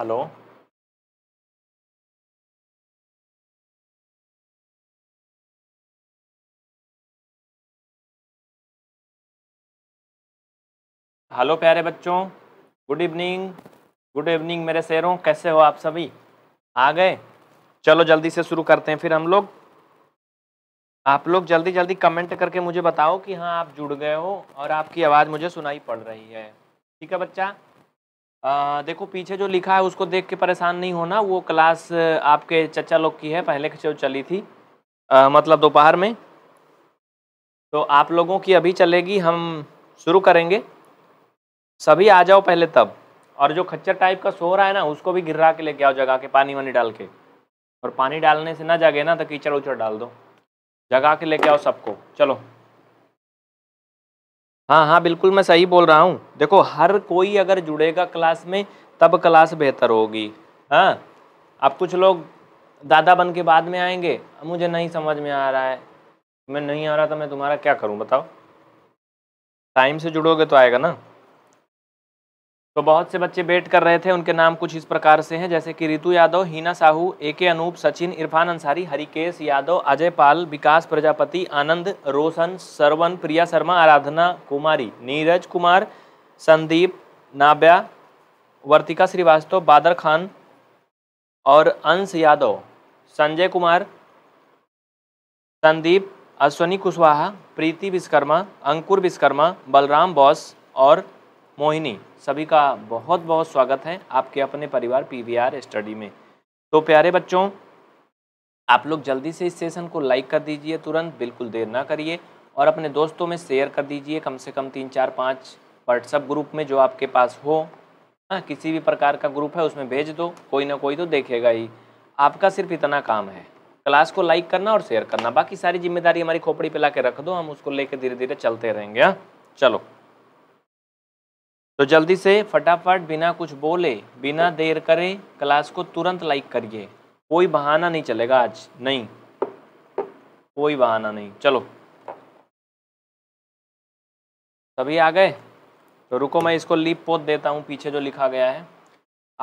hello hello प्यारे बच्चों good evening good evening मेरे शेरों कैसे हो आप सभी आ गए चलो जल्दी से शुरू करते हैं फिर हम लोग आप लोग जल्दी जल्दी कमेंट करके मुझे बताओ कि हाँ आप जुड़ गए हो और आपकी आवाज़ मुझे सुनाई पड़ रही है ठीक है बच्चा आ, देखो पीछे जो लिखा है उसको देख के परेशान नहीं होना वो क्लास आपके चचा लोग की है पहले जो चली थी आ, मतलब दोपहर में तो आप लोगों की अभी चलेगी हम शुरू करेंगे सभी आ जाओ पहले तब और जो खच्चर टाइप का सो रहा है ना उसको भी गिर्रा के लेके आओ जगा के पानी वानी डाल के और पानी डालने से ना जगे ना तो कीचड़ उचड़ डाल दो जगा के लेके आओ सबको चलो हाँ हाँ बिल्कुल मैं सही बोल रहा हूँ देखो हर कोई अगर जुड़ेगा क्लास में तब क्लास बेहतर होगी हाँ अब कुछ लोग दादा बन के बाद में आएंगे मुझे नहीं समझ में आ रहा है मैं नहीं आ रहा तो मैं तुम्हारा क्या करूँ बताओ टाइम से जुड़ोगे तो आएगा ना तो बहुत से बच्चे बेट कर रहे थे उनके नाम कुछ इस प्रकार से हैं जैसे कि रितु यादव हीना साहू ए के अनूप सचिन इरफान अंसारी हरिकेश यादव अजय पाल विकास प्रजापति आनंद रोशन सरवन प्रिया शर्मा आराधना कुमारी नीरज कुमार संदीप नाब्या वर्तिका श्रीवास्तव बादर खान और अंश यादव संजय कुमार संदीप अश्वनी कुशवाहा प्रीति विश्वकर्मा अंकुर विश्वकर्मा बलराम बॉस और मोहिनी सभी का बहुत बहुत स्वागत है आपके अपने परिवार पीवीआर स्टडी में तो प्यारे बच्चों आप लोग जल्दी से इस सेशन को लाइक कर दीजिए तुरंत बिल्कुल देर ना करिए और अपने दोस्तों में शेयर कर दीजिए कम से कम तीन चार पाँच व्हाट्सअप ग्रुप में जो आपके पास हो हाँ किसी भी प्रकार का ग्रुप है उसमें भेज दो कोई ना कोई तो देखेगा ही आपका सिर्फ इतना काम है क्लास को लाइक करना और शेयर करना बाकी सारी जिम्मेदारी हमारी खोपड़ी पे ला के रख दो हम उसको लेके धीरे धीरे चलते रहेंगे हाँ चलो तो जल्दी से फटाफट बिना कुछ बोले बिना देर करे क्लास को तुरंत लाइक करिए कोई बहाना नहीं चलेगा आज नहीं कोई बहाना नहीं चलो सभी आ गए तो रुको मैं इसको लीप पोत देता हूँ पीछे जो लिखा गया है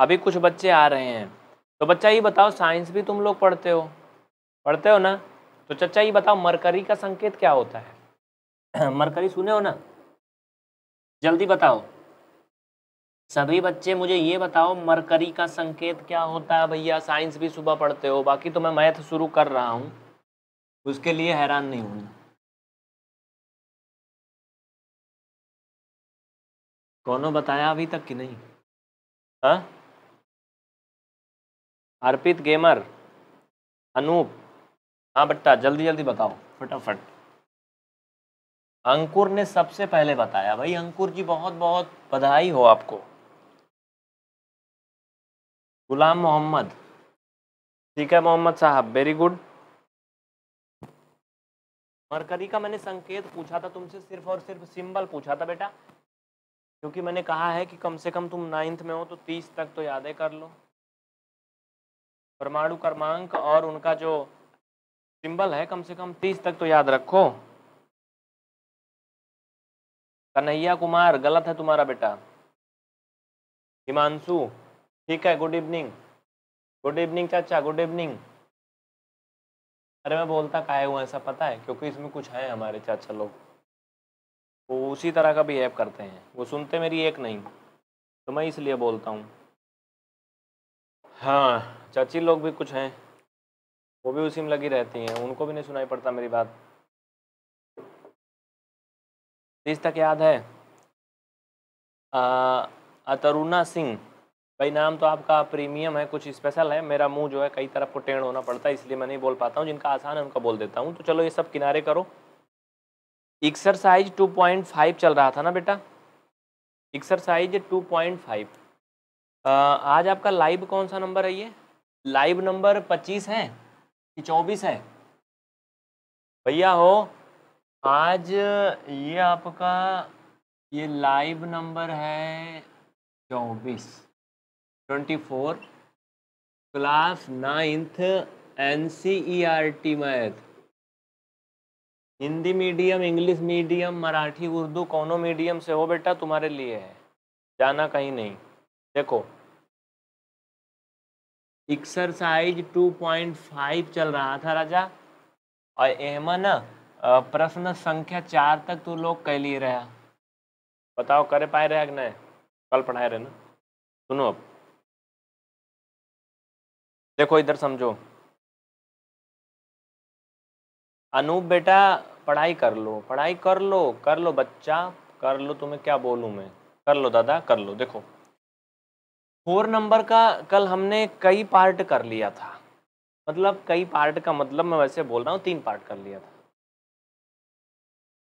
अभी कुछ बच्चे आ रहे हैं तो बच्चा ये बताओ साइंस भी तुम लोग पढ़ते हो पढ़ते हो ना तो चचा ये बताओ मरकरी का संकेत क्या होता है मरकरी सुने हो ना जल्दी बताओ सभी बच्चे मुझे ये बताओ मरकरी का संकेत क्या होता है भैया साइंस भी सुबह पढ़ते हो बाकी तो मैं मैथ शुरू कर रहा हूँ उसके लिए हैरान नहीं हूँ कौनों बताया अभी तक कि नहीं हाँ अर्पित गेमर अनूप हाँ बट्टा जल्दी जल्दी बताओ फटाफट अंकुर ने सबसे पहले बताया भाई अंकुर जी बहुत बहुत बधाई हो आपको गुलाम मोहम्मद ठीक है मोहम्मद साहब वेरी गुड मरकरी का मैंने संकेत पूछा था तुमसे सिर्फ और सिर्फ सिंबल पूछा था बेटा क्योंकि मैंने कहा है कि कम से कम तुम नाइन्थ में हो तो तीस तक तो यादें कर लो परमाणु क्रमांक और उनका जो सिंबल है कम से कम तीस तक तो याद रखो कन्हैया कुमार गलत है तुम्हारा बेटा हिमांशु ठीक है गुड इवनिंग गुड इवनिंग चाचा गुड इवनिंग अरे मैं बोलता काहे हुआ ऐसा पता है क्योंकि इसमें कुछ है हमारे चाचा लोग वो उसी तरह का बिहेव करते हैं वो सुनते मेरी एक नहीं तो मैं इसलिए बोलता हूँ हाँ चाची लोग भी कुछ हैं वो भी उसी में लगी रहती हैं उनको भी नहीं सुनाई पड़ता मेरी बात तीस तक याद है अतरुणा सिंह भाई नाम तो आपका प्रीमियम है कुछ स्पेशल है मेरा मुंह जो है कई तरफ को टेढ़ होना पड़ता है इसलिए मैं नहीं बोल पाता हूँ जिनका आसान है उनका बोल देता हूँ तो चलो ये सब किनारे करो एक्सरसाइज 2.5 चल रहा था ना बेटा एक्सरसाइज 2.5 आज आपका लाइव कौन सा नंबर है ये लाइव नंबर 25 है कि 24 है भैया हो आज ये आपका ये लाइव नंबर है चौबीस twenty four class ninth N C E R T math Hindi medium English medium Marathi Urdu कौनो मीडियम से हो बेटा तुम्हारे लिए है जाना कहीं नहीं देखो एक्सरसाइज 2.5 चल रहा था राजा और एहमा ना प्रश्न संख्या चार तक तू लोग कह लिए रहा बताओ करे पाए रहा कि नहीं कल पढ़ाए रहे ना सुनो अब देखो इधर समझो अनूप बेटा पढ़ाई कर लो पढ़ाई कर लो कर लो बच्चा कर लो तुम्हें क्या बोलूं मैं कर लो दादा कर लो देखो फोर नंबर का कल हमने कई पार्ट कर लिया था मतलब कई पार्ट का मतलब मैं वैसे बोल रहा हूँ तीन पार्ट कर लिया था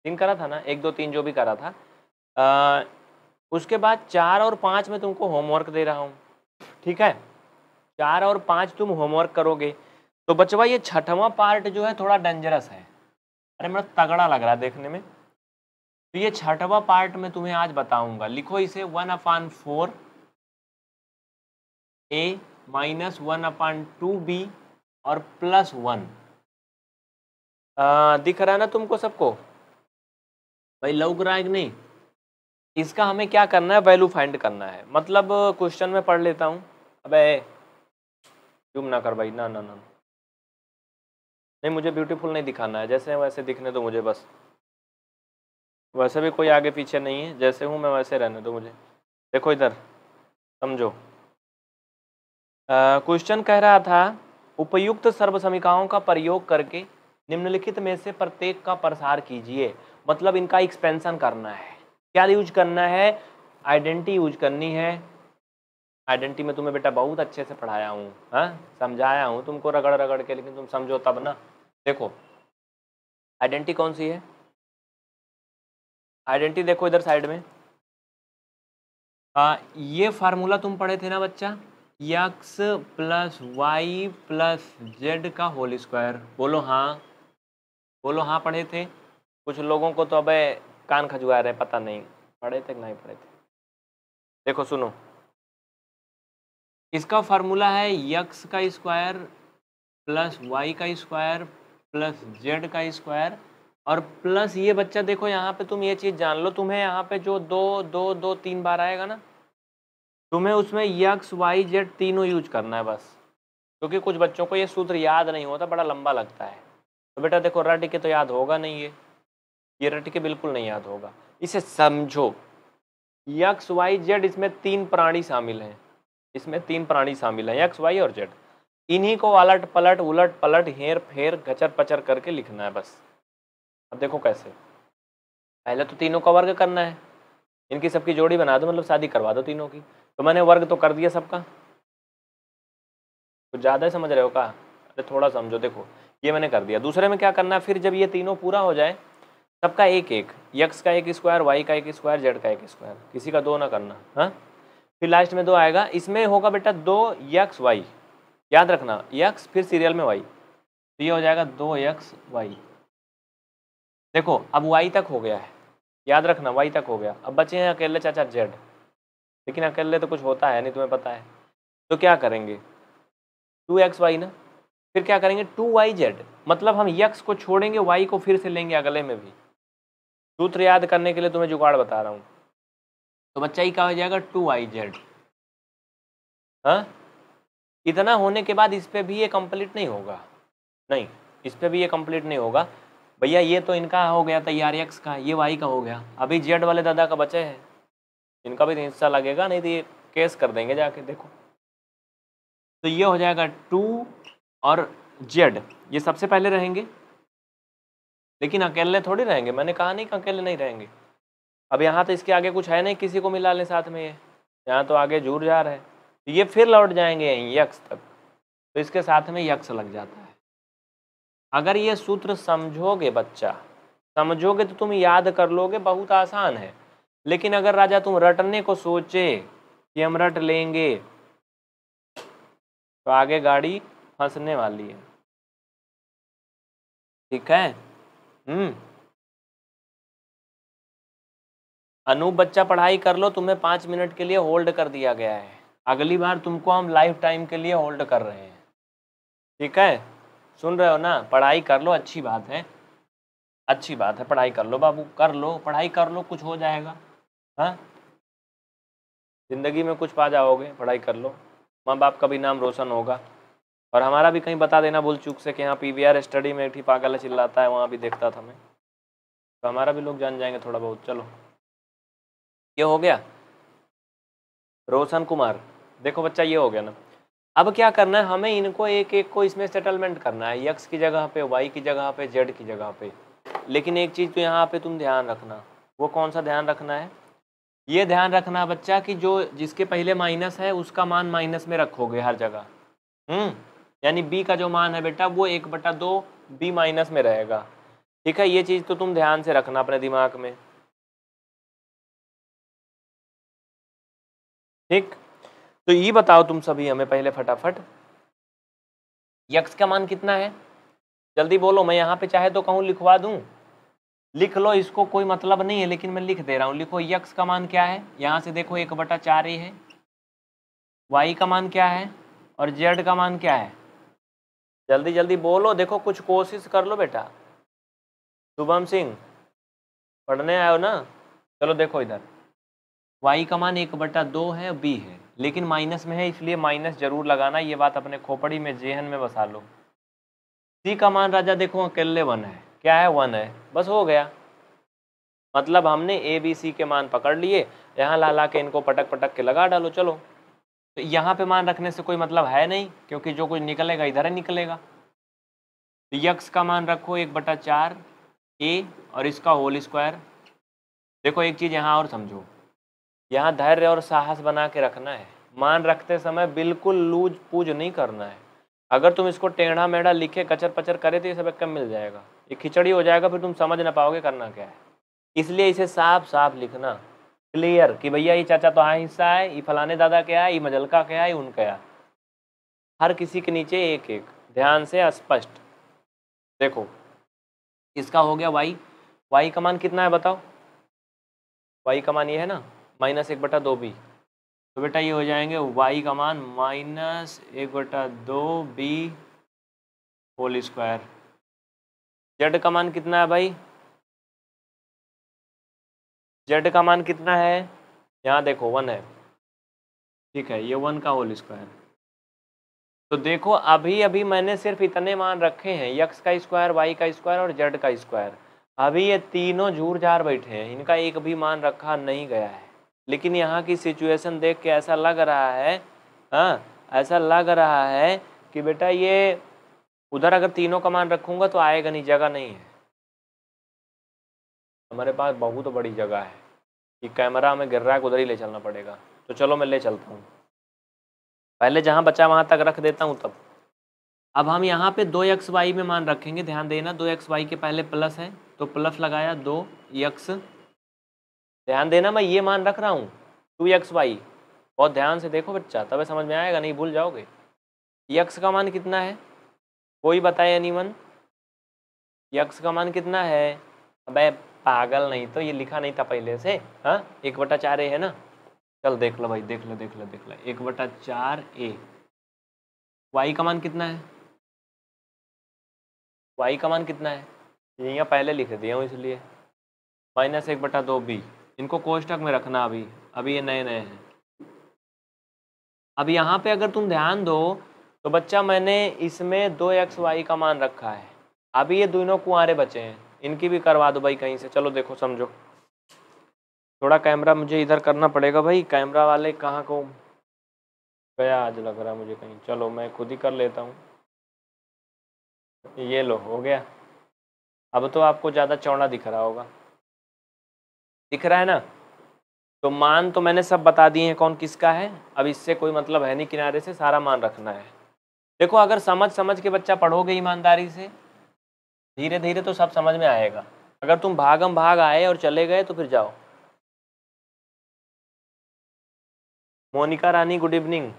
तीन करा था ना एक दो तीन जो भी करा था आ, उसके बाद चार और पाँच में तुमको होमवर्क दे रहा हूँ ठीक है चार और पाँच तुम होमवर्क करोगे तो बचवा ये छठवा पार्ट जो है थोड़ा डेंजरस है अरे मेरा तगड़ा लग रहा है देखने में तो ये छठवा पार्ट में तुम्हें आज बताऊंगा लिखो इसे one upon four a minus one upon two b और प्लस वन दिख रहा है ना तुमको सबको भाई लौक रहा है कि नहीं इसका हमें क्या करना है वैल्यू फाइंड करना है मतलब क्वेश्चन में पढ़ लेता हूँ अबे जूम ना कर भाई ना ना ना नहीं मुझे ब्यूटीफुल नहीं दिखाना है जैसे वैसे दिखने दो मुझे बस वैसे भी कोई आगे पीछे नहीं है जैसे हूँ मैं वैसे रहने दो मुझे देखो इधर समझो क्वेश्चन कह रहा था उपयुक्त सर्वसमिकाओं का प्रयोग करके निम्नलिखित में से प्रत्येक का प्रसार कीजिए मतलब इनका एक्सपेंशन करना है क्या यूज करना है आइडेंटिटी यूज करनी है आइडेंटिटी में तुम्हें बेटा बहुत अच्छे से पढ़ाया हूँ हाँ समझाया हूँ तुमको रगड़ रगड़ के लेकिन तुम समझो तब ना देखो आइडेंटिटी कौन सी है आइडेंटिटी देखो इधर साइड में आ, हाँ, ये फार्मूला तुम पढ़े थे ना बच्चा x plus y plus z का होल स्क्वायर बोलो हाँ बोलो हाँ पढ़े थे कुछ लोगों को तो अब कान खजवा रहे पता नहीं पढ़े थे कि नहीं पढ़े थे देखो सुनो इसका फार्मूला है यक्स का स्क्वायर प्लस वाई का स्क्वायर प्लस जेड का स्क्वायर और प्लस ये बच्चा देखो यहाँ पे तुम ये चीज़ जान लो तुम्हें यहाँ पे जो दो दो दो तीन बार आएगा ना तुम्हें उसमें यक्स वाई जेड तीनों यूज करना है बस क्योंकि कुछ बच्चों को ये सूत्र याद नहीं होता बड़ा लंबा लगता है तो बेटा देखो रट के तो याद होगा नहीं ये ये रट के बिल्कुल नहीं याद होगा इसे समझो यक्स वाई जेड इसमें तीन प्राणी शामिल हैं इसमें तीन प्राणी शामिल हैं एक्स वाई और जेड इन्हीं को अलट पलट उलट पलट हेर फेर गचर पचर करके लिखना है बस अब देखो कैसे पहले तो तीनों का वर्ग करना है इनकी सबकी जोड़ी बना दो मतलब शादी करवा दो तीनों की तो मैंने वर्ग तो कर दिया सबका कुछ तो ज़्यादा समझ रहे हो का अरे थोड़ा समझो देखो ये मैंने कर दिया दूसरे में क्या करना है फिर जब ये तीनों पूरा हो जाए सबका एक एक यक्स का एक स्क्वायर वाई का एक स्क्वायर जेड का एक स्क्वायर किसी का दो ना करना हाँ फिर लास्ट में दो आएगा इसमें होगा बेटा दो यक्स वाई याद रखना यक्स फिर सीरियल में वाई तो ये हो जाएगा दो यक्स वाई देखो अब वाई तक हो गया है याद रखना वाई तक हो गया अब बचे हैं अकेले चाचा जेड लेकिन अकेले तो कुछ होता है नहीं तुम्हें पता है तो क्या करेंगे टू एक्स वाई ना फिर क्या करेंगे टू वाई जेड मतलब हम यक्स को छोड़ेंगे वाई को फिर से लेंगे अगले में भी सूत्र याद करने के लिए तुम्हें जुगाड़ बता रहा हूँ तो बच्चा ये e क्या हो जाएगा टू आई जेड हाँ इतना होने के बाद इस पर भी ये कंप्लीट नहीं होगा नहीं इस पर भी ये कंप्लीट नहीं होगा भैया ये तो इनका हो गया था यार e एक्स e का ये वाई का हो गया अभी जेड वाले दादा का बच्चा है इनका भी हिस्सा तो लगेगा नहीं तो ये केस कर देंगे जाके देखो तो ये हो जाएगा टू और जेड ये सबसे पहले रहेंगे लेकिन अकेले थोड़ी रहेंगे मैंने कहा नहीं कि अकेले नहीं रहेंगे अब यहाँ तो इसके आगे कुछ है नहीं किसी को मिला लें साथ में ये यहाँ तो आगे जूर जा रहा है तो ये फिर लौट जाएंगे यक्ष तक तो इसके साथ में यक्ष लग जाता है अगर ये सूत्र समझोगे बच्चा समझोगे तो तुम याद कर लोगे बहुत आसान है लेकिन अगर राजा तुम रटने को सोचे कि हम रट लेंगे तो आगे गाड़ी फंसने वाली है ठीक है हम्म अनूप बच्चा पढ़ाई कर लो तुम्हें पाँच मिनट के लिए होल्ड कर दिया गया है अगली बार तुमको हम लाइफ टाइम के लिए होल्ड कर रहे हैं ठीक है सुन रहे हो ना पढ़ाई कर लो अच्छी बात है अच्छी बात है पढ़ाई कर लो बाबू कर लो पढ़ाई कर लो कुछ हो जाएगा हाँ ज़िंदगी में कुछ पा जाओगे पढ़ाई कर लो माँ बाप का भी नाम रोशन होगा और हमारा भी कहीं बता देना भूल चूक से कि हाँ पी वी आर स्टडी में एक ठीक पागल चिल्लाता है वहाँ भी देखता था मैं तो हमारा भी लोग जान जाएंगे थोड़ा बहुत चलो ये हो गया रोशन कुमार देखो बच्चा ये हो गया ना अब क्या करना है हमें इनको एक एक को इसमें सेटलमेंट करना है यक्स की जगह पे वाई की जगह पे जेड की जगह पे लेकिन एक चीज़ तो यहाँ पे तुम ध्यान रखना वो कौन सा ध्यान रखना है ये ध्यान रखना बच्चा कि जो जिसके पहले माइनस है उसका मान माइनस में रखोगे हर जगह हम्म यानी बी का जो मान है बेटा वो एक बटा दो बी माइनस में रहेगा ठीक है ये चीज़ तो तुम ध्यान से रखना अपने दिमाग में ठीक तो ये बताओ तुम सभी हमें पहले फटाफट यक्ष का मान कितना है जल्दी बोलो मैं यहाँ पे चाहे तो कहूँ लिखवा दूँ लिख लो इसको कोई मतलब नहीं है लेकिन मैं लिख दे रहा हूँ लिखो यक्स का मान क्या है यहाँ से देखो एक बटा चार ही है वाई का मान क्या है और जेड का मान क्या है जल्दी जल्दी बोलो देखो कुछ कोशिश कर लो बेटा शुभम सिंह पढ़ने आयो ना चलो देखो इधर वाई का मान एक बटा दो है बी है लेकिन माइनस में है इसलिए माइनस जरूर लगाना ये बात अपने खोपड़ी में जेहन में बसा लो सी का मान राजा देखो अकेले वन है क्या है वन है बस हो गया मतलब हमने ए बी सी के मान पकड़ लिए यहाँ ला ला के इनको पटक पटक के लगा डालो चलो तो यहाँ पे मान रखने से कोई मतलब है नहीं क्योंकि जो कुछ निकलेगा इधर ही निकलेगा तो यक्स का मान रखो एक बटा चार ए और इसका होल स्क्वायर देखो एक चीज़ यहाँ और समझो यहाँ धैर्य और साहस बना के रखना है मान रखते समय बिल्कुल लूज पूज नहीं करना है अगर तुम इसको टेढ़ा मेढ़ा लिखे कचर पचर करे तो ये सब कम मिल जाएगा ये खिचड़ी हो जाएगा फिर तुम समझ ना पाओगे करना क्या है इसलिए इसे साफ साफ लिखना क्लियर कि भैया ये चाचा तो हाँ हिस्सा है ये फलाने दादा क्या है ये मजलका क्या है उनका क्या हर किसी के नीचे एक एक ध्यान से स्पष्ट देखो इसका हो गया वाई वाई कमान कितना है बताओ वाई कमान ये है ना माइनस एक बटा दो बी तो बेटा ये हो जाएंगे वाई का मान माइनस एक बटा दो बी होल स्क्वायर जेड का मान कितना है भाई जेड का मान कितना है यहाँ देखो वन है ठीक है ये वन का होल स्क्वायर तो देखो अभी अभी मैंने सिर्फ इतने मान रखे हैं यक्स का स्क्वायर वाई का स्क्वायर और जेड का स्क्वायर अभी ये तीनों झूर झार बैठे हैं इनका एक भी मान रखा नहीं गया है लेकिन यहाँ की सिचुएशन देख के ऐसा लग रहा है हाँ ऐसा लग रहा है कि बेटा ये उधर अगर तीनों कमान रखूँगा तो आएगा नहीं जगह नहीं है हमारे पास बहुत बड़ी जगह है कि कैमरा हमें गिर रहा है उधर ही ले चलना पड़ेगा तो चलो मैं ले चलता हूँ पहले जहाँ बचा वहाँ तक रख देता हूँ तब अब हम यहाँ पे दो एक्स वाई में मान रखेंगे ध्यान देना दो एक्स वाई के पहले प्लस है तो प्लस लगाया दो एक्स ध्यान देना मैं ये मान रख रहा हूँ टू एक्स वाई बहुत ध्यान से देखो बच्चा तब समझ में आएगा नहीं भूल जाओगे यक्स का मान कितना है कोई बताए मन यक्स का मान कितना है अबे पागल नहीं तो ये लिखा नहीं था पहले से हाँ एक बटा चार ए है ना चल देख लो भाई देख लो देख लो देख लो एक बटा चार ए वाई का मान कितना है वाई का मान कितना है यहाँ पहले लिख दिया हूँ इसलिए माइनस एक बटा दो बी इनको कोष्टक में रखना अभी अभी ये नए नए हैं अब यहाँ पे अगर तुम ध्यान दो तो बच्चा मैंने इसमें दो एक्स वाई का मान रखा है अभी ये दोनों कुआरे बचे हैं इनकी भी करवा दो भाई कहीं से चलो देखो समझो थोड़ा कैमरा मुझे इधर करना पड़ेगा भाई कैमरा वाले कहाँ को गया आज लग रहा मुझे कहीं चलो मैं खुद ही कर लेता हूँ ये लो हो गया अब तो आपको ज़्यादा चौड़ा दिख रहा होगा दिख रहा है ना तो मान तो मैंने सब बता दिए हैं कौन किसका है अब इससे कोई मतलब है नहीं किनारे से सारा मान रखना है देखो अगर समझ समझ के बच्चा पढ़ोगे ईमानदारी से धीरे धीरे तो सब समझ में आएगा अगर तुम भागम भाग आए और चले गए तो फिर जाओ मोनिका रानी गुड इवनिंग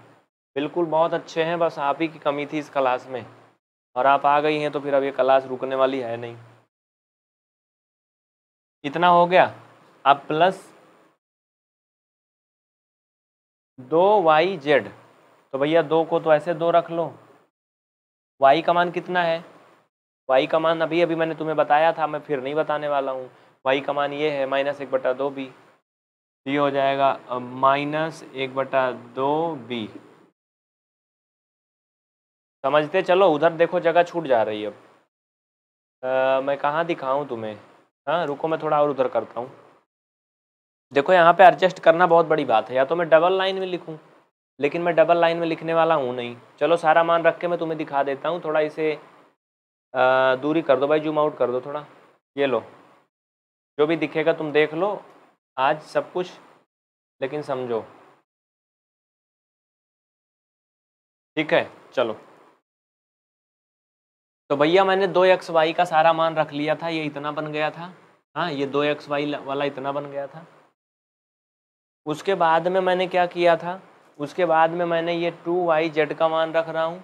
बिल्कुल बहुत अच्छे हैं बस आप ही की कमी थी इस क्लास में और आप आ गई हैं तो फिर अब ये क्लास रुकने वाली है नहीं इतना हो गया अब प्लस दो वाई जेड तो भैया दो को तो ऐसे दो रख लो वाई का मान कितना है वाई का मान अभी अभी मैंने तुम्हें बताया था मैं फिर नहीं बताने वाला हूँ वाई का मान ये है माइनस एक बटा दो बी ये हो जाएगा माइनस एक बटा दो बी समझते चलो उधर देखो जगह छूट जा रही है अब आ, मैं कहाँ दिखाऊँ तुम्हें हाँ रुको मैं थोड़ा और उधर करता हूँ देखो यहाँ पे एडजस्ट करना बहुत बड़ी बात है या तो मैं डबल लाइन में लिखूँ लेकिन मैं डबल लाइन में लिखने वाला हूँ नहीं चलो सारा मान रख के मैं तुम्हें दिखा देता हूँ थोड़ा इसे आ, दूरी कर दो भाई जूम आउट कर दो थोड़ा ये लो जो भी दिखेगा तुम देख लो आज सब कुछ लेकिन समझो ठीक है चलो तो भैया मैंने दो एक्स वाई का सारा मान रख लिया था ये इतना बन गया था हाँ ये दो एक्स वाई वाला इतना बन गया था उसके बाद में मैंने क्या किया था उसके बाद में मैंने ये टू वाई जेड का मान रख रहा हूँ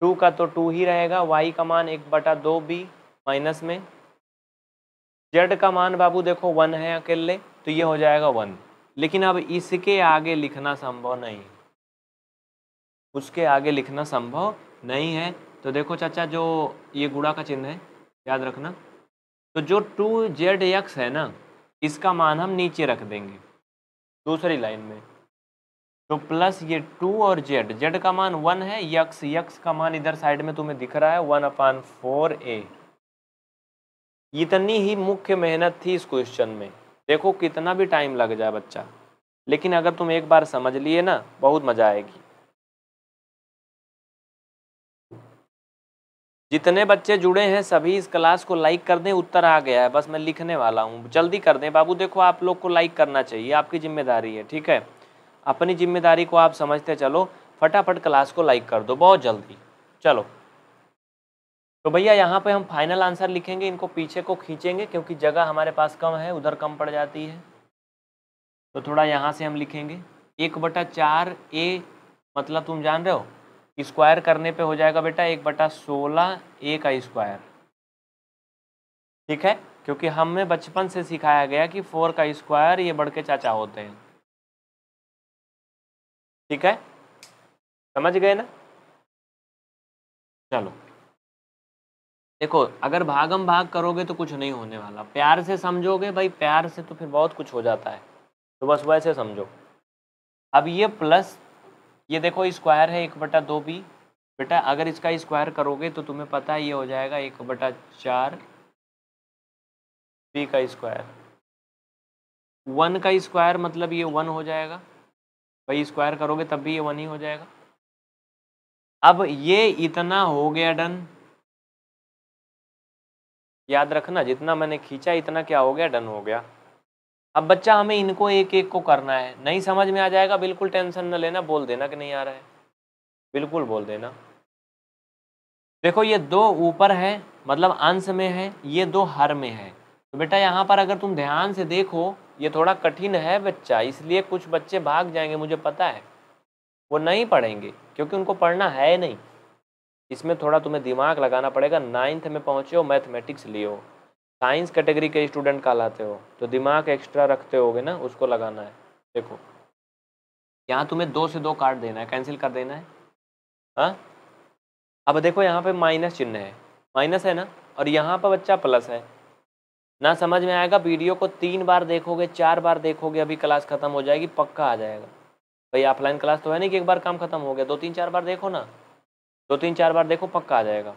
टू का तो टू ही रहेगा वाई का मान एक बटा दो बी माइनस में जेड का मान बाबू देखो वन है अकेले तो ये हो जाएगा वन लेकिन अब इसके आगे लिखना संभव नहीं उसके आगे लिखना संभव नहीं है तो देखो चाचा जो ये गुड़ा का चिन्ह है याद रखना तो जो टू जेड एक्स है ना इसका मान हम नीचे रख देंगे दूसरी लाइन में तो प्लस ये टू और जेड जेड का मान वन है यक्स यक्स का मान इधर साइड में तुम्हें दिख रहा है वन अपान फोर ए इतनी ही मुख्य मेहनत थी इस क्वेश्चन में देखो कितना भी टाइम लग जाए बच्चा लेकिन अगर तुम एक बार समझ लिए ना बहुत मज़ा आएगी जितने बच्चे जुड़े हैं सभी इस क्लास को लाइक कर दें उत्तर आ गया है बस मैं लिखने वाला हूँ जल्दी कर दें बाबू देखो आप लोग को लाइक करना चाहिए आपकी जिम्मेदारी है ठीक है अपनी जिम्मेदारी को आप समझते चलो फटाफट क्लास को लाइक कर दो बहुत जल्दी चलो तो भैया यहाँ पे हम फाइनल आंसर लिखेंगे इनको पीछे को खींचेंगे क्योंकि जगह हमारे पास कम है उधर कम पड़ जाती है तो थोड़ा यहाँ से हम लिखेंगे एक बटा चार ए मतलब तुम जान रहे हो स्क्वायर करने पे हो जाएगा बेटा एक बटा सोलह ए का स्क्वायर ठीक है क्योंकि हमें बचपन से सिखाया गया कि फोर का स्क्वायर ये बढ़ के चाचा होते हैं ठीक है समझ गए ना चलो देखो अगर भागम भाग करोगे तो कुछ नहीं होने वाला प्यार से समझोगे भाई प्यार से तो फिर बहुत कुछ हो जाता है तो बस वैसे समझो अब ये प्लस ये देखो स्क्वायर है एक बटा दो बी बेटा अगर इसका स्क्वायर करोगे तो तुम्हें पता है ये हो जाएगा एक बटा चार बी का स्क्वायर वन का स्क्वायर मतलब ये वन हो जाएगा भाई स्क्वायर करोगे तब भी ये वन ही हो जाएगा अब ये इतना हो गया डन याद रखना जितना मैंने खींचा इतना क्या हो गया डन हो गया अब बच्चा हमें इनको एक एक को करना है नहीं समझ में आ जाएगा बिल्कुल टेंशन ना लेना बोल देना कि नहीं आ रहा है बिल्कुल बोल देना देखो ये दो ऊपर है मतलब अंश में है ये दो हर में है तो बेटा यहाँ पर अगर तुम ध्यान से देखो ये थोड़ा कठिन है बच्चा इसलिए कुछ बच्चे भाग जाएंगे मुझे पता है वो नहीं पढ़ेंगे क्योंकि उनको पढ़ना है नहीं इसमें थोड़ा तुम्हें दिमाग लगाना पड़ेगा नाइन्थ में पहुँचे हो मैथमेटिक्स लियो साइंस कैटेगरी के स्टूडेंट का लाते हो तो दिमाग एक्स्ट्रा रखते होगे ना उसको लगाना है देखो यहाँ तुम्हें दो से दो कार्ड देना है कैंसिल कर देना है हाँ अब देखो यहाँ पे माइनस चिन्ह है माइनस है ना और यहाँ पर बच्चा प्लस है ना समझ में आएगा वीडियो को तीन बार देखोगे चार बार देखोगे अभी क्लास खत्म हो जाएगी पक्का आ जाएगा भाई ऑफलाइन क्लास तो है नहीं कि एक बार काम खत्म हो गया दो तीन चार बार देखो ना दो तीन चार बार देखो पक्का आ जाएगा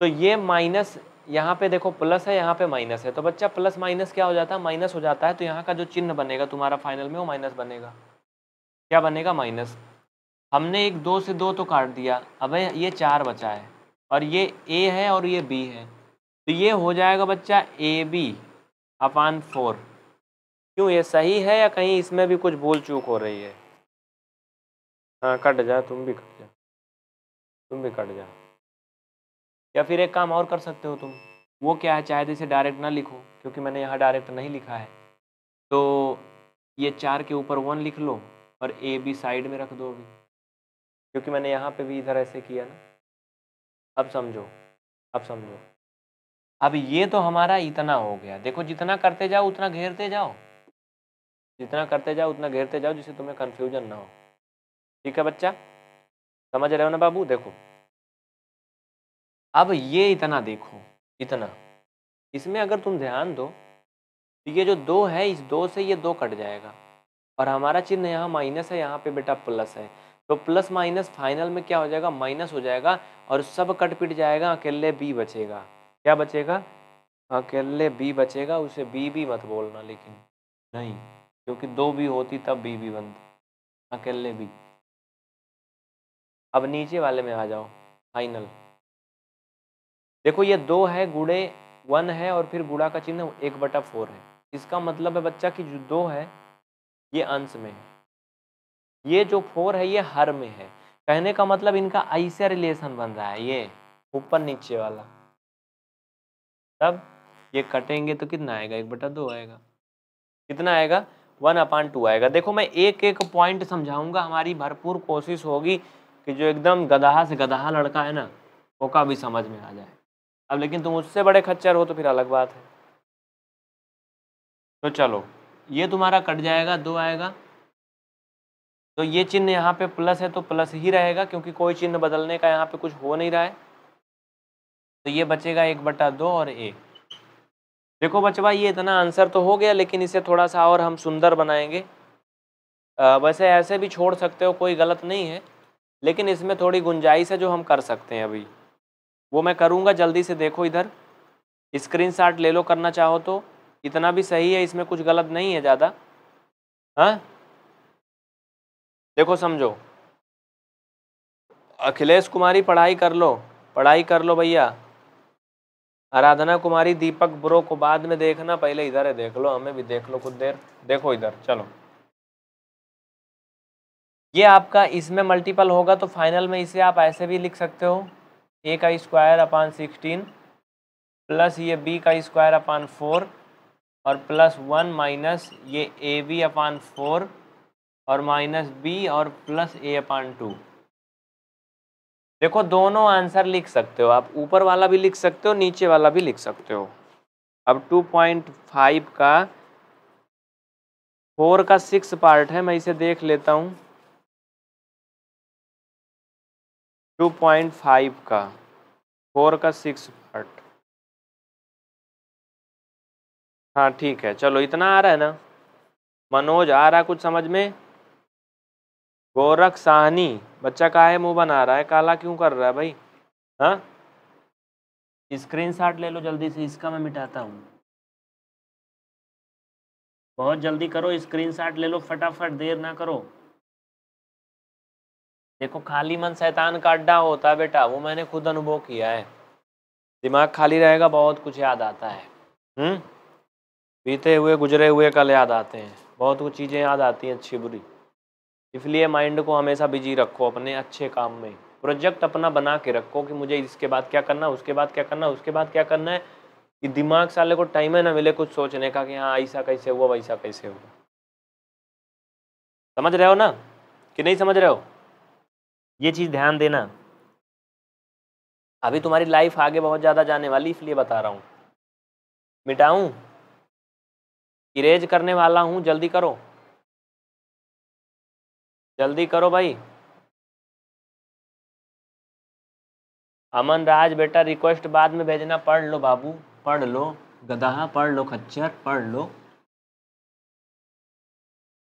तो ये माइनस यहाँ पे देखो प्लस है यहाँ पे माइनस है तो बच्चा प्लस माइनस क्या हो जाता है माइनस हो जाता है तो यहाँ का जो चिन्ह बनेगा तुम्हारा फाइनल में वो माइनस बनेगा क्या बनेगा माइनस हमने एक दो से दो तो काट दिया अब ये चार बचा है और ये ए है और ये बी है तो ये हो जाएगा बच्चा ए बी अपान फोर क्यों ये सही है या कहीं इसमें भी कुछ भूल चूक हो रही है हाँ कट जा तुम भी कट जा तुम भी कट जा या फिर एक काम और कर सकते हो तुम वो क्या है चाहे तो इसे डायरेक्ट ना लिखो क्योंकि मैंने यहाँ डायरेक्ट नहीं लिखा है तो ये चार के ऊपर वन लिख लो और ए बी साइड में रख दो अभी क्योंकि मैंने यहाँ पे भी इधर ऐसे किया ना अब समझो अब समझो अब ये तो हमारा इतना हो गया देखो जितना करते जाओ उतना घेरते जाओ जितना करते जाओ उतना घेरते जाओ जिससे तुम्हें कन्फ्यूजन ना हो ठीक है बच्चा समझ रहे हो ना बाबू देखो अब ये इतना देखो इतना इसमें अगर तुम ध्यान दो तो ये जो दो है इस दो से ये दो कट जाएगा और हमारा चिन्ह यहाँ माइनस है यहाँ पे बेटा प्लस है तो प्लस माइनस फाइनल में क्या हो जाएगा माइनस हो जाएगा और सब कट पिट जाएगा अकेले बी बचेगा क्या बचेगा अकेले बी बचेगा उसे बी भी मत बोलना लेकिन नहीं क्योंकि दो भी होती तब बी भी बनती अकेले बी अब नीचे वाले में आ जाओ फाइनल देखो ये दो है गुड़े वन है और फिर गुड़ा का चिन्ह एक बटा फोर है इसका मतलब है बच्चा कि जो दो है ये अंश में है ये जो फोर है ये हर में है कहने का मतलब इनका ऐसा रिलेशन बन रहा है ये ऊपर नीचे वाला तब ये कटेंगे तो कितना आएगा एक बटा दो आएगा कितना आएगा वन अपान टू आएगा देखो मैं एक एक पॉइंट समझाऊंगा हमारी भरपूर कोशिश होगी कि जो एकदम गधा से गदहा लड़का है ना वो का भी समझ में आ जाए अब लेकिन तुम उससे बड़े खच्चर हो तो फिर अलग बात है तो चलो ये तुम्हारा कट जाएगा दो आएगा तो ये चिन्ह यहाँ पे प्लस है तो प्लस ही रहेगा क्योंकि कोई चिन्ह बदलने का यहाँ पे कुछ हो नहीं रहा है तो ये बचेगा एक बटा दो और ए देखो बचवा ये इतना आंसर तो हो गया लेकिन इसे थोड़ा सा और हम सुंदर बनाएंगे आ, वैसे ऐसे भी छोड़ सकते हो कोई गलत नहीं है लेकिन इसमें थोड़ी गुंजाइश है जो हम कर सकते हैं अभी वो मैं करूँगा जल्दी से देखो इधर स्क्रीन शॉट ले लो करना चाहो तो इतना भी सही है इसमें कुछ गलत नहीं है ज़्यादा हाँ देखो समझो अखिलेश कुमारी पढ़ाई कर लो पढ़ाई कर लो भैया आराधना कुमारी दीपक ब्रो को बाद में देखना पहले इधर है देख लो हमें भी देख लो कुछ देर देखो इधर चलो ये आपका इसमें मल्टीपल होगा तो फाइनल में इसे आप ऐसे भी लिख सकते हो ए का स्क्वायर अपान सिक्सटीन प्लस ये बी का स्क्वायर अपान फोर और प्लस वन माइनस ये ए बी अपान फोर और माइनस बी और प्लस ए अपान टू देखो दोनों आंसर लिख सकते हो आप ऊपर वाला भी लिख सकते हो नीचे वाला भी लिख सकते हो अब टू पॉइंट फाइव का फोर का सिक्स पार्ट है मैं इसे देख लेता हूँ टू पॉइंट फाइव का फोर का सिक्स पार्ट हाँ ठीक है चलो इतना आ रहा है ना मनोज आ रहा है कुछ समझ में गोरख साहनी बच्चा का है मुंह बना रहा है काला क्यों कर रहा है भाई हाँ स्क्रीनशॉट ले लो जल्दी से इसका मैं मिटाता हूँ बहुत जल्दी करो स्क्रीनशॉट ले लो फटाफट देर ना करो देखो खाली मन शैतान का अड्डा होता है बेटा वो मैंने खुद अनुभव किया है दिमाग खाली रहेगा बहुत कुछ याद आता है हम्म बीते हुए गुजरे हुए कल याद आते हैं बहुत कुछ चीज़ें याद आती हैं अच्छी बुरी इसलिए माइंड को हमेशा बिजी रखो अपने अच्छे काम में प्रोजेक्ट अपना बना के रखो कि मुझे इसके बाद क्या करना उसके बाद क्या करना उसके बाद क्या करना है कि दिमाग साले को टाइम है ना मिले कुछ सोचने का कि हाँ ऐसा कैसे हुआ वैसा कैसे हुआ समझ रहे हो ना कि नहीं समझ रहे हो ये चीज़ ध्यान देना अभी तुम्हारी लाइफ आगे बहुत ज़्यादा जाने वाली इसलिए बता रहा हूं मिटाऊं इरेज करने वाला हूं जल्दी करो जल्दी करो भाई अमन राज बेटा रिक्वेस्ट बाद में भेजना पढ़ लो बाबू पढ़ लो गदहा पढ़ लो खच्चर पढ़ लो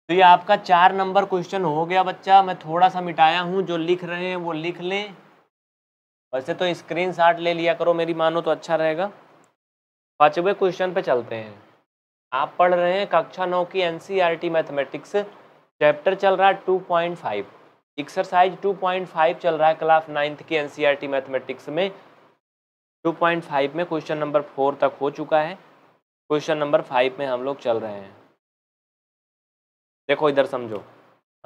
तो ये आपका चार नंबर क्वेश्चन हो गया बच्चा मैं थोड़ा सा मिटाया हूँ जो लिख रहे हैं वो लिख लें वैसे तो स्क्रीन शॉट ले लिया करो मेरी मानो तो अच्छा रहेगा पाँचवें क्वेश्चन पे चलते हैं आप पढ़ रहे हैं कक्षा नौ की एन मैथमेटिक्स चैप्टर चल रहा है two point five exercise two point five चल रहा है क्लास नाइन्थ की एन मैथमेटिक्स में टू पॉइंट फाइव में क्वेश्चन नंबर फोर तक हो चुका है क्वेश्चन नंबर फाइव में हम लोग चल रहे हैं देखो इधर समझो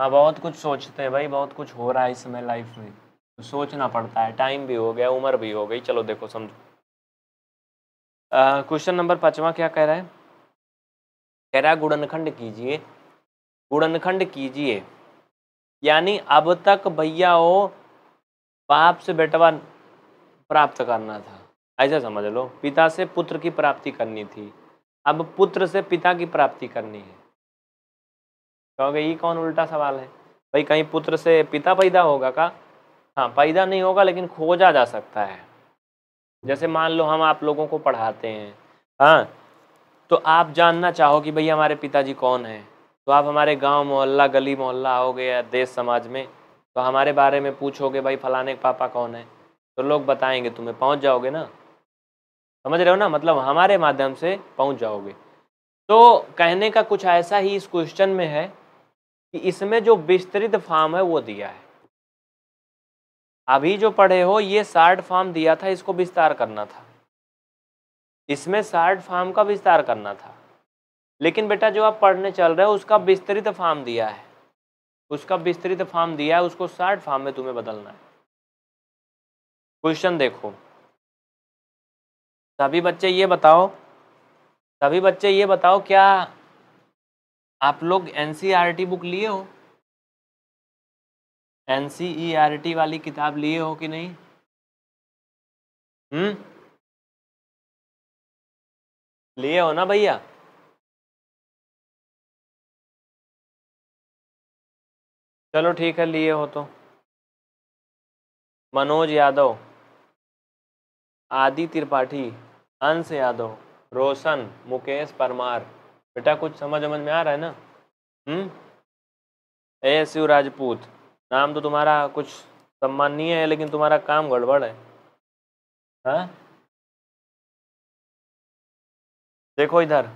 हाँ बहुत कुछ सोचते हैं भाई बहुत कुछ हो रहा है इस समय लाइफ में तो सोचना पड़ता है टाइम भी हो गया उम्र भी हो गई चलो देखो समझो क्वेश्चन नंबर पाँचवा क्या कह रहा है कह रहा है गुड़नखंड कीजिए गुड़नखंड कीजिए यानी अब तक भैया हो बाप से बेटवा प्राप्त करना था ऐसा समझ लो पिता से पुत्र की प्राप्ति करनी थी अब पुत्र से पिता की प्राप्ति करनी है कहोगे ये कौन उल्टा सवाल है भाई कहीं पुत्र से पिता पैदा होगा का हाँ पैदा नहीं होगा लेकिन खोजा जा सकता है जैसे मान लो हम आप लोगों को पढ़ाते हैं हाँ तो आप जानना चाहो कि भाई हमारे पिताजी कौन हैं तो आप हमारे गांव मोहल्ला गली मोहल्ला आओगे या देश समाज में तो हमारे बारे में पूछोगे भाई फलाने पापा कौन है तो लोग बताएंगे तुम्हें पहुंच जाओगे ना समझ रहे हो ना मतलब हमारे माध्यम से पहुंच जाओगे तो कहने का कुछ ऐसा ही इस क्वेश्चन में है इसमें जो विस्तृत फॉर्म है वो दिया है अभी जो पढ़े हो ये शार्ट फॉर्म दिया था इसको विस्तार करना था इसमें शार्ट फॉर्म का विस्तार करना था लेकिन बेटा जो आप पढ़ने चल रहे हो उसका विस्तृत फॉर्म दिया है उसका विस्तृत फॉर्म दिया है उसको शार्ट फॉर्म में तुम्हें बदलना है क्वेश्चन देखो सभी बच्चे ये बताओ सभी बच्चे ये बताओ क्या आप लोग एन बुक e लिए हो एन e वाली किताब लिए हो कि नहीं हम्म लिए हो ना भैया चलो ठीक है लिए हो तो मनोज यादव आदि त्रिपाठी अंश यादव रोशन मुकेश परमार बेटा कुछ समझ समझ में आ रहा है ना हम्म शिव राजपूत नाम तो तुम्हारा कुछ सम्माननीय है लेकिन तुम्हारा काम गड़बड़ है हा? देखो इधर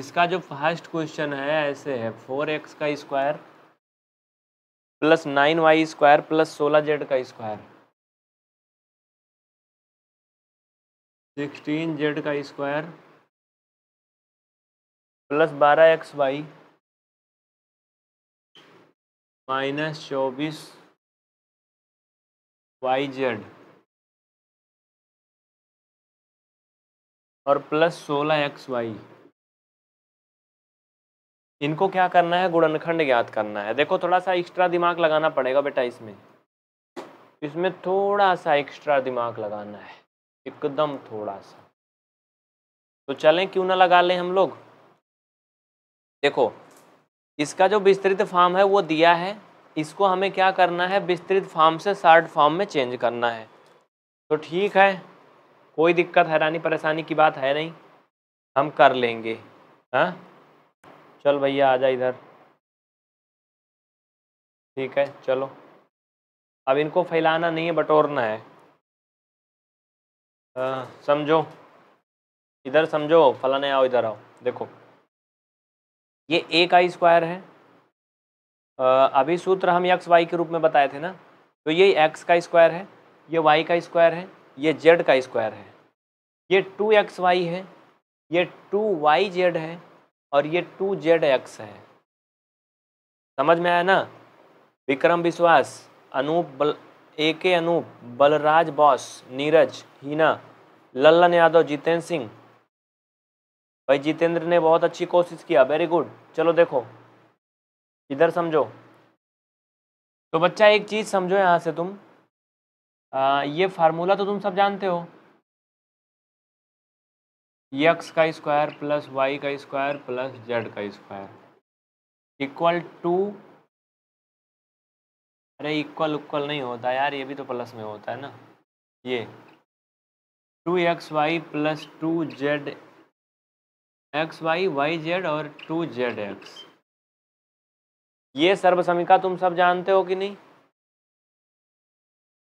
इसका जो फर्स्ट क्वेश्चन है ऐसे है फोर एक्स का square plus nine y square plus सोलह जेड का स्क्वायर सिक्सटीन जेड का स्क्वायर प्लस बारह एक्स वाई माइनस चौबीस वाई जेड और प्लस सोलह एक्स वाई इनको क्या करना है गुणनखंड ज्ञात करना है देखो थोड़ा सा एक्स्ट्रा दिमाग लगाना पड़ेगा बेटा इसमें इसमें थोड़ा सा एक्स्ट्रा दिमाग लगाना है एकदम थोड़ा सा तो चलें क्यों ना लगा लें हम लोग देखो इसका जो विस्तृत फॉर्म है वो दिया है इसको हमें क्या करना है विस्तृत फॉर्म से शार्ट फॉर्म में चेंज करना है तो ठीक है कोई दिक्कत हैरानी परेशानी की बात है नहीं हम कर लेंगे हाँ चल भैया आ जा इधर ठीक है चलो अब इनको फैलाना नहीं है बटोरना है हाँ, समझो इधर समझो फलाने आओ इधर आओ देखो ये ए का स्क्वायर है अभी सूत्र हम एक्स वाई के रूप में बताए थे ना तो ये एक्स का स्क्वायर है ये वाई का स्क्वायर है ये जेड का स्क्वायर है ये टू एक्स वाई है ये टू वाई जेड है और ये टू जेड एक्स है समझ में आया ना विक्रम विश्वास अनूप बल ए के अनूप बलराज बॉस नीरज हीना लल्लन यादव जितेंद्र सिंह भाई जितेंद्र ने बहुत अच्छी कोशिश किया वेरी गुड चलो देखो इधर समझो तो बच्चा एक चीज़ समझो यहाँ से तुम आ, ये फार्मूला तो तुम सब जानते हो यक्स का स्क्वायर प्लस वाई का स्क्वायर प्लस जेड का स्क्वायर इक्वल टू अरे इक्वल उक्वल नहीं होता यार ये भी तो प्लस में होता है ना ये two x y plus two z x y y z और टू जेड एक्स ये सर्वसमिका तुम सब जानते हो कि नहीं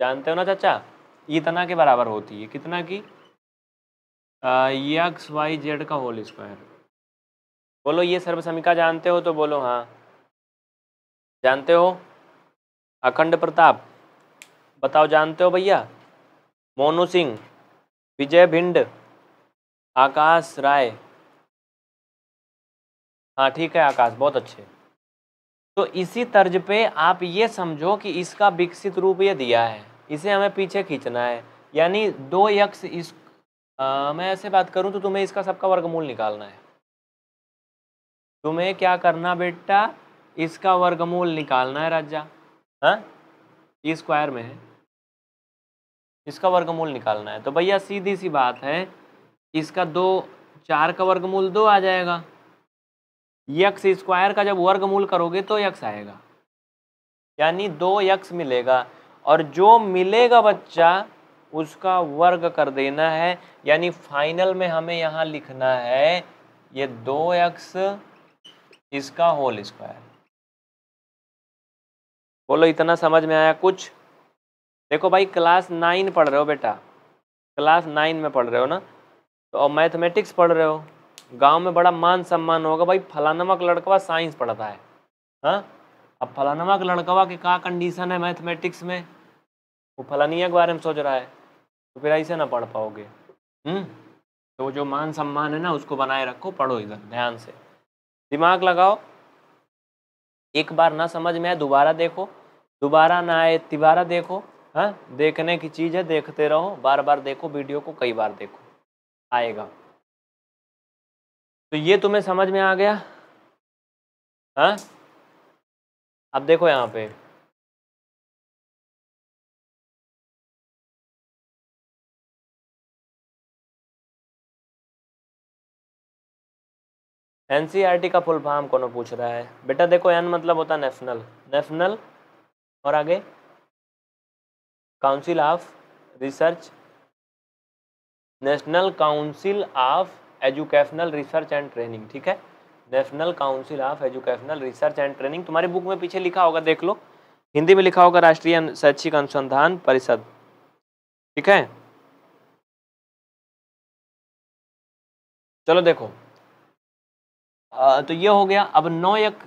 जानते हो ना चाचा इतना के बराबर होती है कितना की एक्स वाई जेड का होल स्क्वायर बोलो ये सर्वसमिका जानते हो तो बोलो हाँ जानते हो अखंड प्रताप बताओ जानते हो भैया मोनू सिंह विजय भिंड आकाश राय हाँ ठीक है आकाश बहुत अच्छे तो इसी तर्ज पे आप ये समझो कि इसका विकसित रूप ये दिया है इसे हमें पीछे खींचना है यानी दो यक्ष इस आ, मैं ऐसे बात करूं तो तुम्हें इसका सबका वर्गमूल निकालना है तुम्हें क्या करना बेटा इसका वर्गमूल निकालना है राजा हाँ स्क्वायर में है इसका वर्गमूल निकालना है तो भैया सीधी सी बात है इसका दो चार का वर्गमूल दो आ जाएगा यक्स स्क्वायर का जब वर्गमूल करोगे तो यक्स आएगा यानी दो यक्स मिलेगा और जो मिलेगा बच्चा उसका वर्ग कर देना है यानी फाइनल में हमें यहाँ लिखना है ये दो यक्स इसका होल स्क्वायर बोलो इतना समझ में आया कुछ देखो भाई क्लास नाइन पढ़ रहे हो बेटा क्लास नाइन में पढ़ रहे हो ना तो मैथमेटिक्स पढ़ रहे हो गांव में बड़ा मान सम्मान होगा भाई फलानवा का लड़कवा साइंस पढ़ता है हा? अब फलानवा का लड़कवा की क्या कंडीशन है मैथमेटिक्स में वो फलानिया के बारे में सोच रहा है तो फिर ऐसे ना पढ़ पाओगे हम्म तो जो मान सम्मान है ना उसको बनाए रखो पढ़ो इधर ध्यान से दिमाग लगाओ एक बार ना समझ में आए दोबारा देखो दोबारा ना आए तिबारा देखो हाँ देखने की चीज़ है देखते रहो बार बार देखो वीडियो को कई बार देखो आएगा तो ये तुम्हें समझ में आ गया हा? अब देखो यहाँ पे एन e का फुल फॉर्म कौन पूछ रहा है बेटा देखो एन मतलब होता है नेशनल नेशनल और आगे council of research national council of educational research and training ठीक है national council of educational research and training तुम्हारी बुक में पीछे लिखा होगा देख लो हिंदी में लिखा होगा राष्ट्रीय शैक्षिक अनुसंधान परिषद ठीक है चलो देखो आ, तो ये हो गया अब नौ एक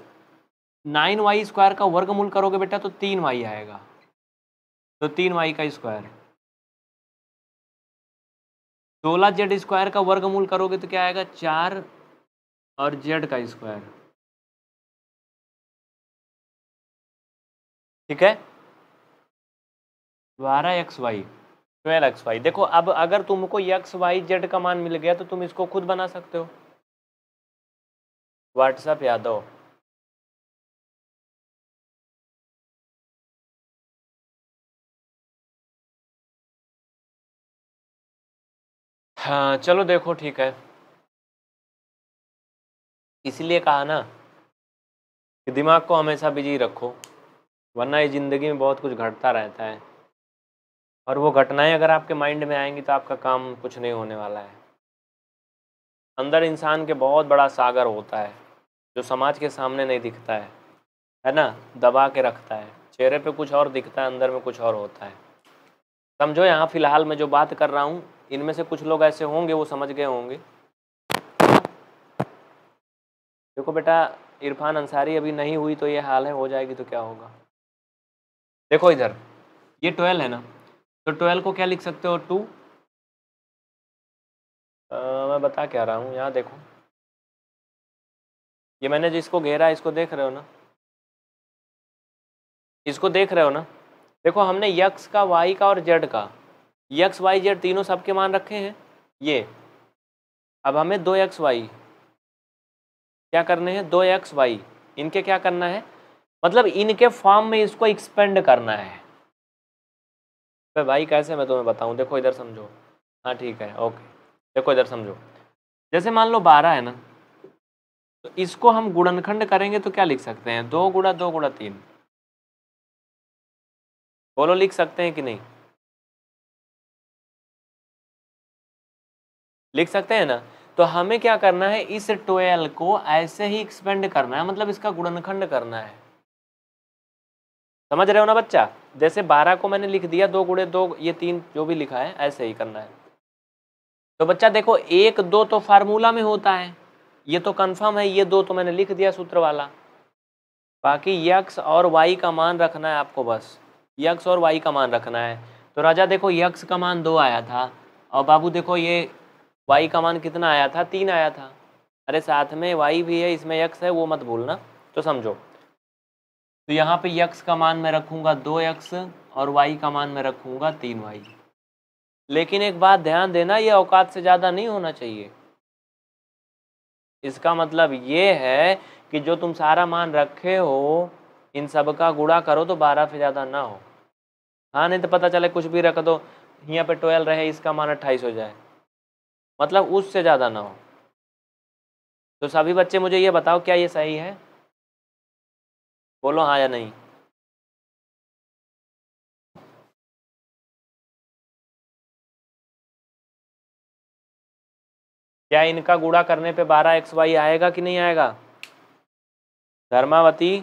नाइन वाई स्क्वायर का वर्गमूल करोगे बेटा तो तीन वाई आएगा तो तीन वाई का स्क्वायर सोलह जेड स्क्वायर का वर्गमूल करोगे तो क्या आएगा चार और जेड का स्क्वायर ठीक है बारह x y twelve x y देखो अब अगर तुमको एक्स वाई जेड का मान मिल गया तो तुम इसको खुद बना सकते हो व्हाट्सएप यादव हाँ चलो देखो ठीक है इसलिए कहा ना कि दिमाग को हमेशा बिजी रखो वरना ये ज़िंदगी में बहुत कुछ घटता रहता है और वो घटनाएं अगर आपके माइंड में आएंगी तो आपका काम कुछ नहीं होने वाला है अंदर इंसान के बहुत बड़ा सागर होता है जो समाज के सामने नहीं दिखता है है ना दबा के रखता है चेहरे पे कुछ और दिखता है अंदर में कुछ और होता है समझो यहाँ फ़िलहाल मैं जो बात कर रहा हूँ इनमें से कुछ लोग ऐसे होंगे वो समझ गए होंगे देखो बेटा इरफान अंसारी अभी नहीं हुई तो ये हाल है हो जाएगी तो क्या होगा देखो इधर ये ट्वेल्व है ना तो ट्वेल्व को क्या लिख सकते हो टू मैं बता क्या रहा हूँ यहाँ देखो ये मैंने जिसको घेरा इसको देख रहे हो ना इसको देख रहे हो ना देखो हमने यक्स का वाई का और जेड का यक्स वाई जेड तीनों सबके मान रखे हैं ये अब हमें दो एक्स वाई क्या करने हैं दो एक्स वाई इनके क्या करना है मतलब इनके फॉर्म में इसको एक्सपेंड करना है तो भाई कैसे मैं तुम्हें बताऊं देखो इधर समझो हाँ ठीक है ओके देखो इधर समझो जैसे मान लो बारह है ना तो इसको हम गुणनखंड करेंगे तो क्या लिख सकते हैं दो गुड़ा दो गुड़ा तीन बोलो लिख सकते हैं कि नहीं लिख सकते हैं ना तो हमें क्या करना है इस ट्वेल को ऐसे ही एक्सपेंड करना है मतलब इसका गुणनखंड करना है समझ रहे हो ना बच्चा जैसे बारह को मैंने लिख दिया दो गुड़े दो ये तीन जो भी लिखा है ऐसे ही करना है तो बच्चा देखो एक दो तो फार्मूला में होता है ये तो कंफर्म है ये दो तो मैंने लिख दिया सूत्र वाला बाकी यक्स और वाई का मान रखना है आपको बस यक्स और वाई का मान रखना है तो राजा देखो यक्स का मान दो आया था और बाबू देखो ये वाई का मान कितना आया था तीन आया था अरे साथ में वाई भी है इसमें यक्स है वो मत भूलना तो समझो तो यहाँ पे यक्स का मान मैं रखूँगा दो यक्स और वाई का मान मैं रखूँगा तीन वाई लेकिन एक बात ध्यान देना ये औकात से ज़्यादा नहीं होना चाहिए इसका मतलब ये है कि जो तुम सारा मान रखे हो इन सब का गुड़ा करो तो बारह से ज़्यादा ना हो हाँ नहीं तो पता चले कुछ भी रख दो यहाँ पे ट्वेल्व रहे इसका मान अट्ठाईस हो जाए मतलब उससे ज़्यादा ना हो तो सभी बच्चे मुझे ये बताओ क्या ये सही है बोलो हाँ या नहीं क्या इनका गुड़ा करने पे बारह एक्स वाई आएगा कि नहीं आएगा धर्मावती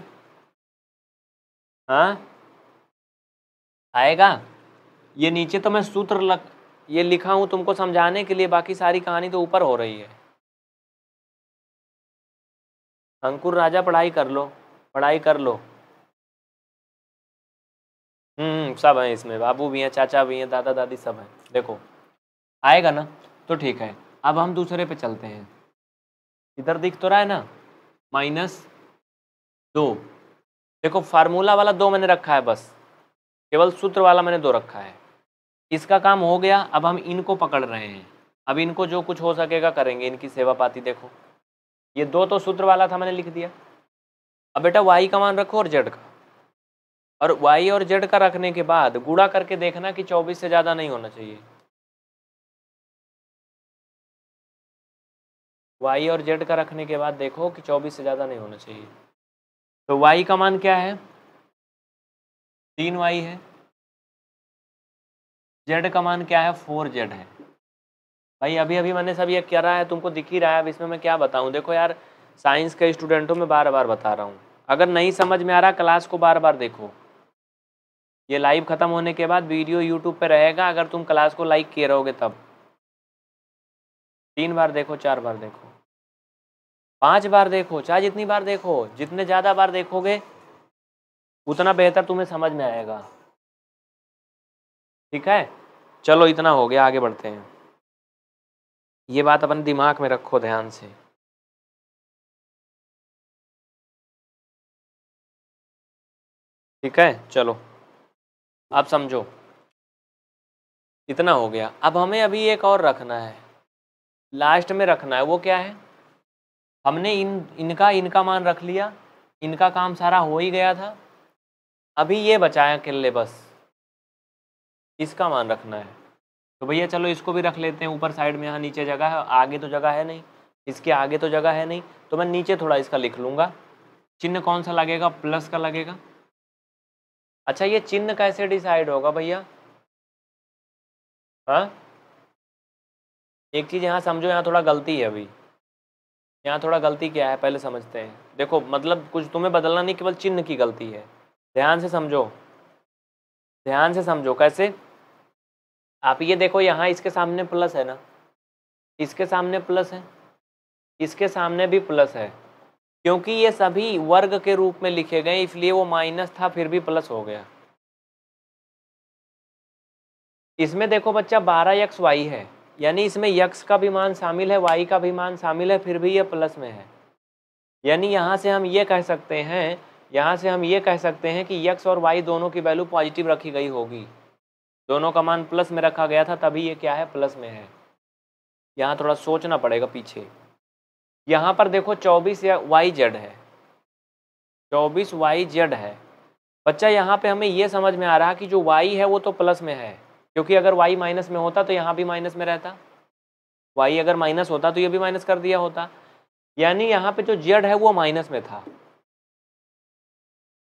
हाँ आएगा ये नीचे तो मैं सूत्र लग ये लिखा हूँ तुमको समझाने के लिए बाकी सारी कहानी तो ऊपर हो रही है अंकुर राजा पढ़ाई कर लो पढ़ाई कर लो हम्म सब हैं इसमें बाबू भी हैं चाचा भी हैं दादा दादी सब हैं देखो आएगा ना तो ठीक है अब हम दूसरे पे चलते हैं इधर दिख तो रहा है ना माइनस दो देखो फार्मूला वाला दो मैंने रखा है बस केवल सूत्र वाला मैंने दो रखा है इसका काम हो गया अब हम इनको पकड़ रहे हैं अब इनको जो कुछ हो सकेगा करेंगे इनकी सेवा पाती देखो ये दो तो सूत्र वाला था मैंने लिख दिया अब बेटा वाई का मान रखो और जेड का और वाई और जेड का रखने के बाद गुड़ा करके देखना कि चौबीस से ज़्यादा नहीं होना चाहिए वाई और जेड का रखने के बाद देखो कि चौबीस से ज़्यादा नहीं होना चाहिए तो वाई का मान क्या है तीन वाई है जेड का मान क्या है फोर जेड है भाई अभी अभी मैंने सब ये कह रहा है तुमको दिख ही रहा है अब इसमें मैं क्या बताऊँ देखो यार साइंस के स्टूडेंटों में बार बार बता रहा हूँ अगर नहीं समझ में आ रहा क्लास को बार बार देखो ये लाइव ख़त्म होने के बाद वीडियो यूट्यूब पर रहेगा अगर तुम क्लास को लाइक किए रहोगे तब तीन बार देखो चार बार देखो पांच बार देखो चाहे जितनी बार देखो जितने ज़्यादा बार देखोगे उतना बेहतर तुम्हें समझ में आएगा ठीक है चलो इतना हो गया आगे बढ़ते हैं ये बात अपन दिमाग में रखो ध्यान से ठीक है चलो आप समझो इतना हो गया अब हमें अभी एक और रखना है लास्ट में रखना है वो क्या है हमने इन इनका इनका मान रख लिया इनका काम सारा हो ही गया था अभी ये बचाया किले बस इसका मान रखना है तो भैया चलो इसको भी रख लेते हैं ऊपर साइड में यहाँ नीचे जगह है आगे तो जगह है नहीं इसके आगे तो जगह है नहीं तो मैं नीचे थोड़ा इसका लिख लूँगा चिन्ह कौन सा लगेगा प्लस का लगेगा अच्छा ये चिन्ह कैसे डिसाइड होगा भैया हाँ एक चीज़ यहाँ समझो यहाँ थोड़ा गलती है अभी यहाँ थोड़ा गलती क्या है पहले समझते हैं देखो मतलब कुछ तुम्हें बदलना नहीं केवल चिन्ह की गलती है ध्यान से समझो ध्यान से समझो कैसे आप ये देखो यहाँ इसके सामने प्लस है ना इसके सामने प्लस है इसके सामने भी प्लस है क्योंकि ये सभी वर्ग के रूप में लिखे गए इसलिए वो माइनस था फिर भी प्लस हो गया इसमें देखो बच्चा बारह यक्स वाई है यानी इसमें यक्स का भी मान शामिल है वाई का भी मान शामिल है फिर भी ये प्लस में है यानी यहाँ से हम ये कह सकते हैं यहाँ से हम ये कह सकते हैं कि यक्स और वाई दोनों की वैल्यू पॉजिटिव रखी गई होगी दोनों का मान प्लस में रखा गया था तभी ये क्या है प्लस में है यहाँ थोड़ा सोचना पड़ेगा पीछे यहाँ पर देखो चौबीस या वाई जेड है चौबीस वाई जेड है बच्चा यहाँ पे हमें ये समझ में आ रहा कि जो वाई है वो तो प्लस में है क्योंकि अगर वाई माइनस में होता तो यहाँ भी माइनस में रहता वाई अगर माइनस होता तो ये भी माइनस कर दिया होता यानी यहाँ पे जो जेड है वो माइनस में था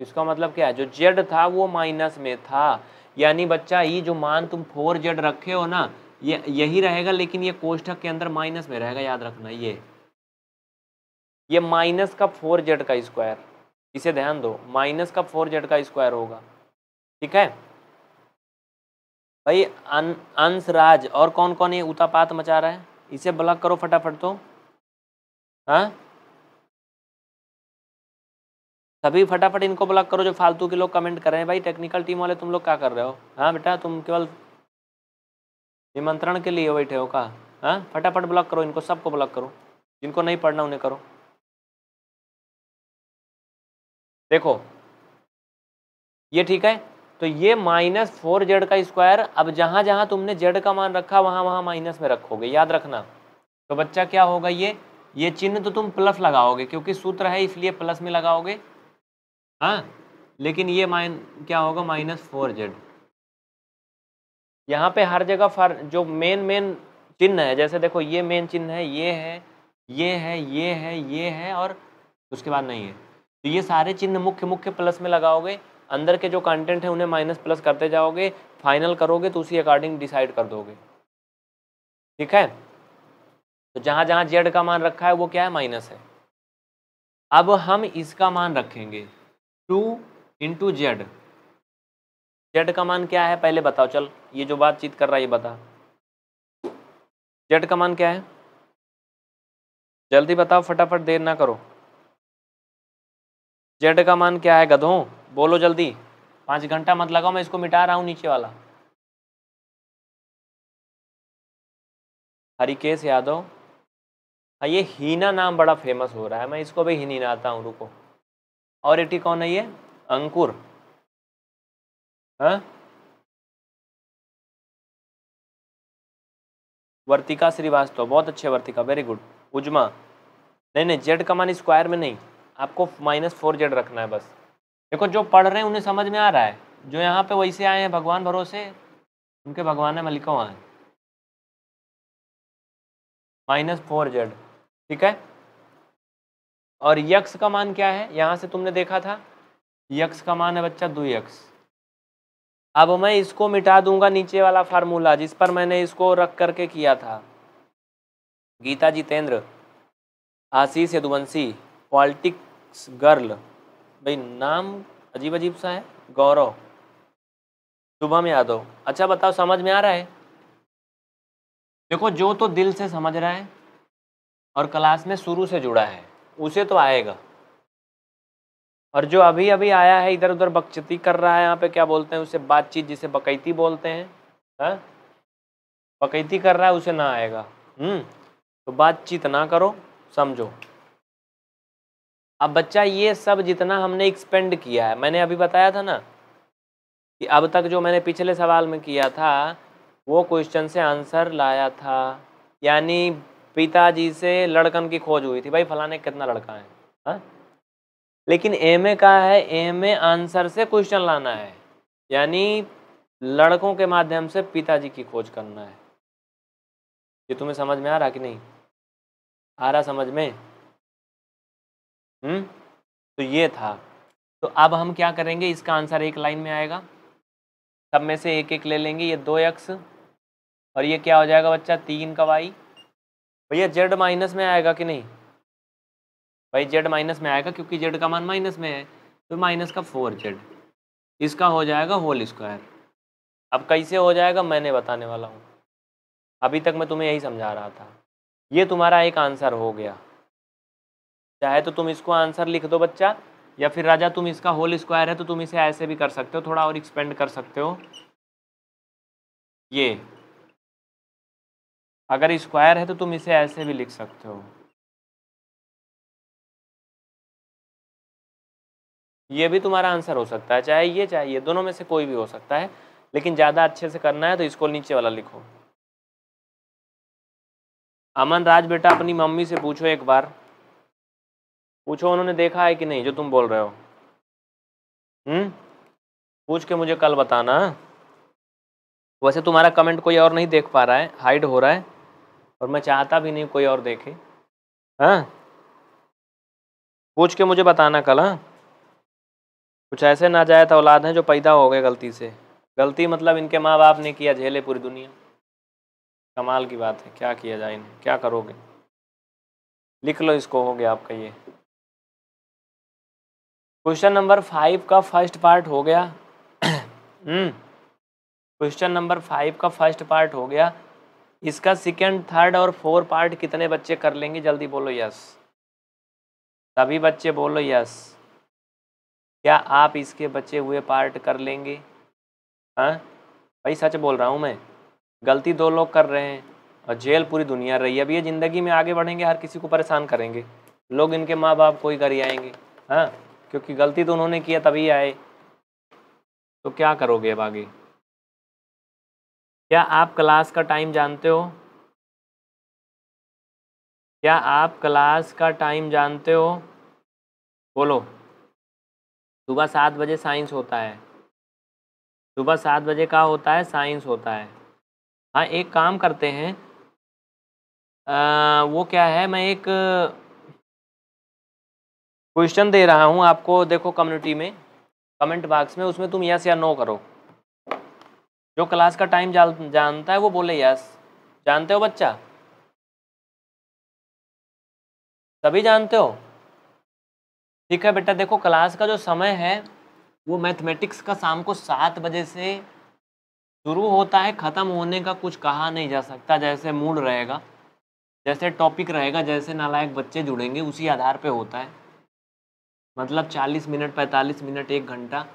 इसका मतलब क्या है जो जेड था वो माइनस में था यानी बच्चा ये जो मान तुम फोर जेड रखे हो ना ये यही रहेगा लेकिन ये कोष्ठक के अंदर माइनस में रहेगा याद रखना ये ये माइनस का फोर जेड का स्क्वायर इसे ध्यान दो माइनस का फोर जेड का स्क्वायर होगा ठीक है भाई अं, अंश राज और कौन कौन ये उतापात मचा रहा है इसे ब्लॉक करो फटाफट तो हाँ सभी फटाफट इनको ब्लॉक करो जो फालतू के लोग कमेंट कर रहे हैं भाई टेक्निकल टीम वाले तुम लोग क्या कर रहे हो हाँ बेटा तुम केवल निमंत्रण के लिए बैठे हो का हाँ फटाफट ब्लॉक करो इनको सबको ब्लॉक करो जिनको नहीं पढ़ना उन्हें करो देखो ये ठीक है तो ये माइनस फोर जेड का स्क्वायर अब जहाँ जहाँ तुमने जेड का मान रखा वहाँ वहाँ माइनस में रखोगे याद रखना तो बच्चा क्या होगा ये ये चिन्ह तो तुम प्लस लगाओगे क्योंकि सूत्र है इसलिए प्लस में लगाओगे हाँ लेकिन ये माइन क्या होगा माइनस फोर जेड यहाँ पे हर जगह फर जो मेन मेन चिन्ह है जैसे देखो ये मेन चिन्ह है ये है ये है ये है ये है और उसके बाद नहीं है तो ये सारे चिन्ह मुख्य मुख्य प्लस में लगाओगे अंदर के जो कंटेंट है उन्हें माइनस प्लस करते जाओगे फाइनल करोगे तो उसी अकॉर्डिंग डिसाइड कर दोगे ठीक है तो जहाँ जहाँ जेड का मान रखा है वो क्या है माइनस है अब हम इसका मान रखेंगे टू इंटू जेड जेड का मान क्या है पहले बताओ चल ये जो बातचीत कर रहा है ये बता जेड का मान क्या है जल्दी बताओ फटाफट देर ना करो जेड का मान क्या है गधों बोलो जल्दी पाँच घंटा मत लगाओ मैं इसको मिटा रहा हूँ नीचे वाला हरिकेश यादव हाँ ये हीना नाम बड़ा फेमस हो रहा है मैं इसको भी हिनी नाता हूँ रुको और एटी कौन है ये अंकुर हाँ? वर्तिका श्रीवास्तव बहुत अच्छे वर्तिका वेरी गुड उजमा नहीं नहीं जेड का मान स्क्वायर में नहीं आपको माइनस फोर जेड रखना है बस देखो जो पढ़ रहे हैं उन्हें समझ में आ रहा है जो यहाँ पे वैसे आए हैं भगवान भरोसे उनके भगवान है मलिका वहाँ है माइनस फोर जेड ठीक है और यक्स का मान क्या है यहाँ से तुमने देखा था यक्स का मान है बच्चा दो यक्स अब मैं इसको मिटा दूंगा नीचे वाला फार्मूला जिस पर मैंने इसको रख करके किया था गीता जितेंद्र आशीष यदुवंशी पॉलिटिक्स गर्ल भाई नाम अजीब अजीब सा है गौरव शुभम यादव अच्छा बताओ समझ में आ रहा है देखो जो तो दिल से समझ रहा है और क्लास में शुरू से जुड़ा है उसे तो आएगा और जो अभी अभी आया है इधर उधर बकचती कर रहा है यहाँ पे क्या बोलते हैं उसे बातचीत जिसे बकैती बोलते हैं है? हाँ? बकैती कर रहा है उसे ना आएगा हम्म तो बातचीत ना करो समझो अब बच्चा ये सब जितना हमने एक्सपेंड किया है मैंने अभी बताया था ना कि अब तक जो मैंने पिछले सवाल में किया था वो क्वेश्चन से आंसर लाया था यानी पिताजी से लड़कन की खोज हुई थी भाई फलाने कितना लड़का है हा? लेकिन एम ए का है एम ए आंसर से क्वेश्चन लाना है यानी लड़कों के माध्यम से पिताजी की खोज करना है ये तुम्हें समझ में आ रहा कि नहीं आ रहा समझ में हम्म तो ये था तो अब हम क्या करेंगे इसका आंसर एक लाइन में आएगा सब में से एक एक ले लेंगे ये दो एक्स और ये क्या हो जाएगा बच्चा तीन का वाई भैया जेड माइनस में आएगा कि नहीं भाई जेड माइनस में आएगा क्योंकि जेड का मान माइनस में है तो माइनस का फोर जेड इसका हो जाएगा होल स्क्वायर अब कैसे हो जाएगा मैंने बताने वाला हूँ अभी तक मैं तुम्हें यही समझा रहा था ये तुम्हारा एक आंसर हो गया चाहे तो तुम इसको आंसर लिख दो बच्चा या फिर राजा तुम इसका होल स्क्वायर है तो तुम इसे ऐसे भी कर सकते हो थोड़ा और एक्सपेंड कर सकते हो ये अगर स्क्वायर है तो तुम इसे ऐसे भी लिख सकते हो ये भी तुम्हारा आंसर हो सकता है चाहे ये चाहे ये दोनों में से कोई भी हो सकता है लेकिन ज़्यादा अच्छे से करना है तो इसको नीचे वाला लिखो अमन राज बेटा अपनी मम्मी से पूछो एक बार पूछो उन्होंने देखा है कि नहीं जो तुम बोल रहे हो हम्म पूछ के मुझे कल बताना वैसे तुम्हारा कमेंट कोई और नहीं देख पा रहा है हाइड हो रहा है और मैं चाहता भी नहीं कोई और देखे हाँ पूछ के मुझे बताना कल हाँ कुछ ऐसे ना जाए तो औलाद हैं जो पैदा हो गए गलती से गलती मतलब इनके माँ बाप ने किया झेले पूरी दुनिया कमाल की बात है क्या किया जाए इन्हें क्या करोगे लिख लो इसको हो गया आपका ये क्वेश्चन नंबर फाइव का फर्स्ट पार्ट हो गया हम्म। क्वेश्चन नंबर फाइव का फर्स्ट पार्ट हो गया इसका सेकेंड थर्ड और फोर पार्ट कितने बच्चे कर लेंगे जल्दी बोलो यस सभी बच्चे बोलो यस क्या आप इसके बचे हुए पार्ट कर लेंगे हाँ भाई सच बोल रहा हूँ मैं गलती दो लोग कर रहे हैं और जेल पूरी दुनिया रही है अब ये ज़िंदगी में आगे बढ़ेंगे हर किसी को परेशान करेंगे लोग इनके माँ बाप को ही घर आएंगे हाँ क्योंकि गलती तो उन्होंने किया तभी आए तो क्या करोगे अब आगे क्या आप क्लास का टाइम जानते हो क्या आप क्लास का टाइम जानते हो बोलो सुबह सात बजे साइंस होता है सुबह सात बजे का होता है साइंस होता है हाँ एक काम करते हैं आ, वो क्या है मैं एक क्वेश्चन दे रहा हूँ आपको देखो कम्युनिटी में कमेंट बॉक्स में उसमें तुम यस या नो करो जो क्लास का टाइम जानता है वो बोले यस जानते हो बच्चा सभी जानते हो ठीक है बेटा देखो क्लास का जो समय है वो मैथमेटिक्स का शाम को सात बजे से शुरू होता है ख़त्म होने का कुछ कहा नहीं जा सकता जैसे मूड रहेगा जैसे टॉपिक रहेगा जैसे नालायक बच्चे जुड़ेंगे उसी आधार पे होता है मतलब 40 मिनट 45 मिनट एक घंटा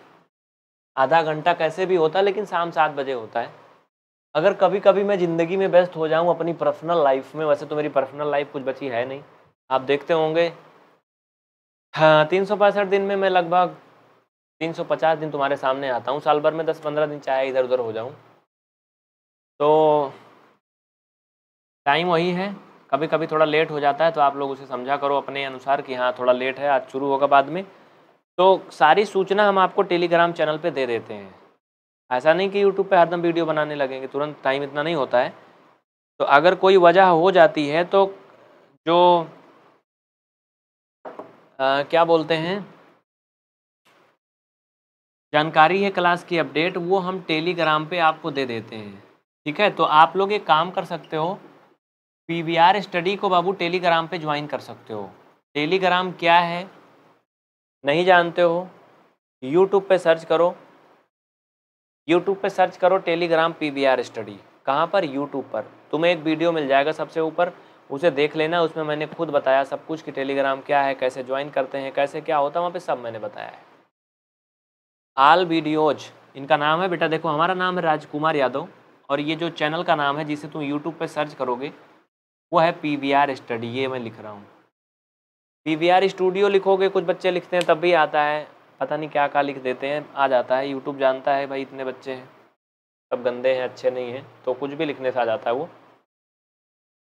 आधा घंटा कैसे भी होता है लेकिन शाम सात बजे होता है अगर कभी कभी मैं ज़िंदगी में बेस्ट हो जाऊँ अपनी पर्सनल लाइफ में वैसे तो मेरी पर्सनल लाइफ कुछ बची है नहीं आप देखते होंगे हाँ तीन सौ पैंसठ दिन में मैं लगभग तीन सौ पचास दिन तुम्हारे सामने आता हूँ साल भर में दस पंद्रह दिन चाहे इधर उधर हो जाऊँ तो टाइम वही है कभी कभी थोड़ा लेट हो जाता है तो आप लोग उसे समझा करो अपने अनुसार कि हाँ थोड़ा लेट है आज शुरू होगा बाद में तो सारी सूचना हम आपको टेलीग्राम चैनल पे दे देते हैं ऐसा नहीं कि यूट्यूब पे हरदम वीडियो बनाने लगेंगे तुरंत टाइम इतना नहीं होता है तो अगर कोई वजह हो जाती है तो जो आ, क्या बोलते हैं जानकारी है क्लास की अपडेट वो हम टेलीग्राम पे आपको दे देते हैं ठीक है तो आप लोग एक काम कर सकते हो पीवीआर स्टडी को बाबू टेलीग्राम पे ज्वाइन कर सकते हो टेलीग्राम क्या है नहीं जानते हो यूट्यूब पे सर्च करो यूट्यूब पे सर्च करो Telegram P B R study कहाँ पर यूट्यूब पर तुम्हें एक वीडियो मिल जाएगा सबसे ऊपर उसे देख लेना उसमें मैंने खुद बताया सब कुछ कि टेलीग्राम क्या है कैसे ज्वाइन करते हैं कैसे क्या होता है वहाँ पे सब मैंने बताया है आल वीडियोज इनका नाम है बेटा देखो हमारा नाम है राजकुमार यादव और ये जो चैनल का नाम है जिसे तुम यूट्यूब पर सर्च करोगे वो है पी वी आर स्टडी ये मैं लिख रहा हूँ पी स्टूडियो लिखोगे कुछ बच्चे लिखते हैं तब भी आता है पता नहीं क्या क्या लिख देते हैं आ जाता है यूट्यूब जानता है भाई इतने बच्चे हैं सब गंदे हैं अच्छे नहीं हैं तो कुछ भी लिखने से आ जाता है वो